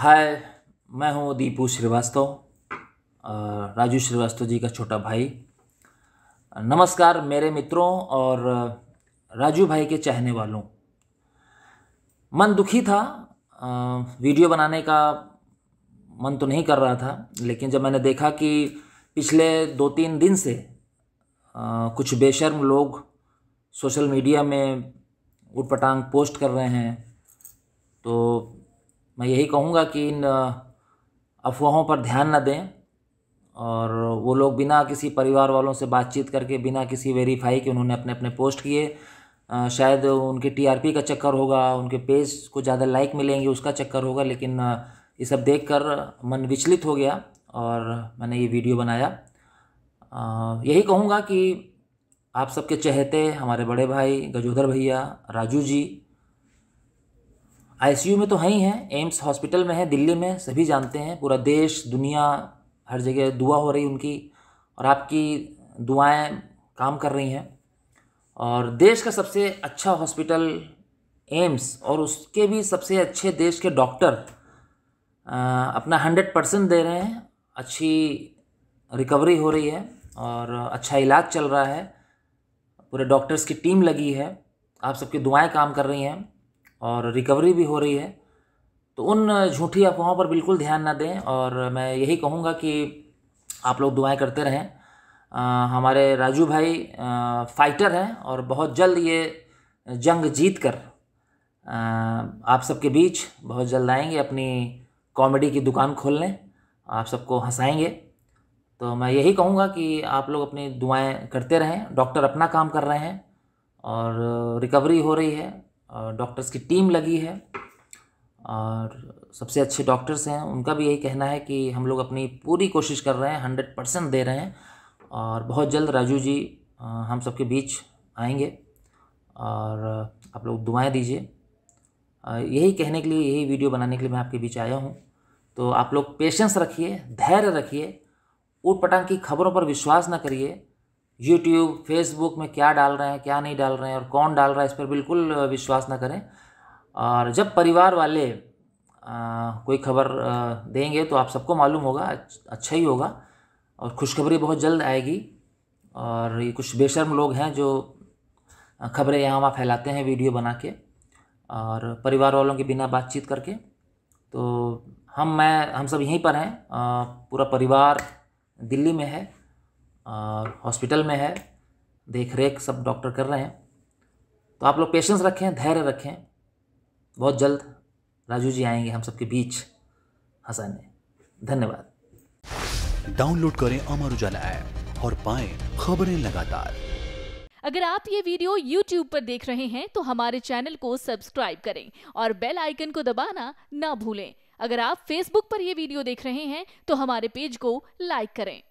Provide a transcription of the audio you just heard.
हाय मैं हूँ दीपू श्रीवास्तव राजू श्रीवास्तव जी का छोटा भाई नमस्कार मेरे मित्रों और राजू भाई के चाहने वालों मन दुखी था वीडियो बनाने का मन तो नहीं कर रहा था लेकिन जब मैंने देखा कि पिछले दो तीन दिन से कुछ बेशर्म लोग सोशल मीडिया में उटपटांग पोस्ट कर रहे हैं तो मैं यही कहूँगा कि इन अफवाहों पर ध्यान न दें और वो लोग बिना किसी परिवार वालों से बातचीत करके बिना किसी वेरीफाई के उन्होंने अपने अपने पोस्ट किए शायद उनके टीआरपी का चक्कर होगा उनके पेज को ज़्यादा लाइक मिलेंगे उसका चक्कर होगा लेकिन ये सब देख कर मन विचलित हो गया और मैंने ये वीडियो बनाया यही कहूँगा कि आप सबके चहेते हमारे बड़े भाई गजोधर भैया राजू जी आईसीयू में तो हैं ही है एम्स हॉस्पिटल में है दिल्ली में सभी जानते हैं पूरा देश दुनिया हर जगह दुआ हो रही उनकी और आपकी दुआएं काम कर रही हैं और देश का सबसे अच्छा हॉस्पिटल एम्स और उसके भी सबसे अच्छे देश के डॉक्टर अपना हंड्रेड परसेंट दे रहे हैं अच्छी रिकवरी हो रही है और अच्छा इलाज चल रहा है पूरे डॉक्टर्स की टीम लगी है आप सबकी दुआएं काम कर रही हैं और रिकवरी भी हो रही है तो उन झूठी अफवाहों पर बिल्कुल ध्यान ना दें और मैं यही कहूँगा कि आप लोग दुआएं करते रहें आ, हमारे राजू भाई आ, फाइटर हैं और बहुत जल्द ये जंग जीत कर आ, आप सबके बीच बहुत जल्द आएंगे अपनी कॉमेडी की दुकान खोलने आप सबको हंसाएंगे तो मैं यही कहूँगा कि आप लोग अपनी दुआएं करते रहें डॉक्टर अपना काम कर रहे हैं और रिकवरी हो रही है डॉक्टर्स की टीम लगी है और सबसे अच्छे डॉक्टर्स हैं उनका भी यही कहना है कि हम लोग अपनी पूरी कोशिश कर रहे हैं हंड्रेड परसेंट दे रहे हैं और बहुत जल्द राजू जी हम सबके बीच आएंगे और आप लोग दुआएं दीजिए यही कहने के लिए यही वीडियो बनाने के लिए मैं आपके बीच आया हूँ तो आप लोग पेशेंस रखिए धैर्य रखिए ऊट पटांग की खबरों पर विश्वास ना करिए यूट्यूब फेसबुक में क्या डाल रहे हैं क्या नहीं डाल रहे हैं और कौन डाल रहा है इस पर बिल्कुल विश्वास ना करें और जब परिवार वाले आ, कोई खबर देंगे तो आप सबको मालूम होगा अच्छा ही होगा और खुशखबरी बहुत जल्द आएगी और ये कुछ बेशर्म लोग हैं जो खबरें यहाँ वहाँ फैलाते हैं वीडियो बना के और परिवार वालों के बिना बातचीत करके तो हम मैं हम सब यहीं पर हैं पूरा परिवार दिल्ली में है हॉस्पिटल में है देख रेख सब डॉक्टर कर रहे हैं तो आप लोग पेशेंस रखें धैर्य रखें बहुत जल्द राजू जी आएंगे हम सबके बीच हंसाने धन्यवाद डाउनलोड करें अमर उजाला ऐप और पाएं खबरें लगातार अगर आप ये वीडियो YouTube पर देख रहे हैं तो हमारे चैनल को सब्सक्राइब करें और बेल आइकन को दबाना ना भूलें अगर आप Facebook पर यह वीडियो देख रहे हैं तो हमारे पेज को लाइक करें